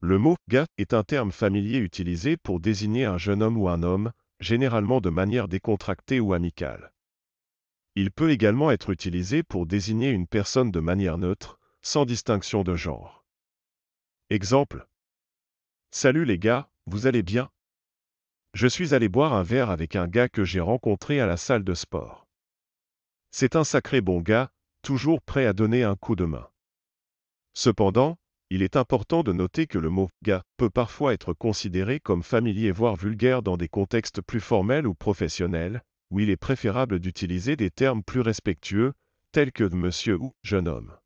Le mot gars » est un terme familier utilisé pour désigner un jeune homme ou un homme, généralement de manière décontractée ou amicale. Il peut également être utilisé pour désigner une personne de manière neutre, sans distinction de genre. Exemple. Salut les gars, vous allez bien Je suis allé boire un verre avec un gars que j'ai rencontré à la salle de sport. C'est un sacré bon gars, toujours prêt à donner un coup de main. Cependant, il est important de noter que le mot « gars » peut parfois être considéré comme familier voire vulgaire dans des contextes plus formels ou professionnels, où il est préférable d'utiliser des termes plus respectueux, tels que « monsieur » ou « jeune homme ».